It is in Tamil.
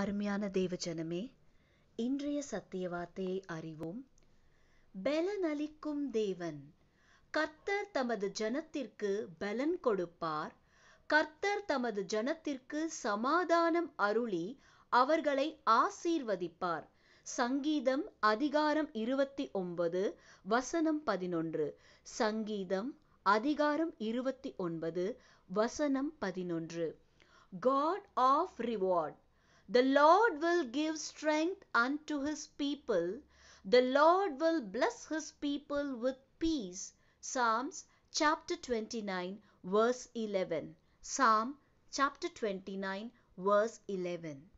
அருமையான தேவஜனமே இன்றைய சத்திய வார்த்தையை அறிவோம் அளிக்கும் தேவன் கர்த்தர் தமது ஜனத்திற்கு பலன் கொடுப்பார் கர்த்தர் தமது ஜனத்திற்கு சமாதானம் அருளி அவர்களை ஆசீர்வதிப்பார் சங்கீதம் அதிகாரம் இருபத்தி ஒன்பது வசனம் பதினொன்று சங்கீதம் அதிகாரம் இருபத்தி ஒன்பது வசனம் பதினொன்று God of reward The Lord will give strength unto his people. The Lord will bless his people with peace. Psalms chapter 29 verse 11. Psalm chapter 29 verse 11.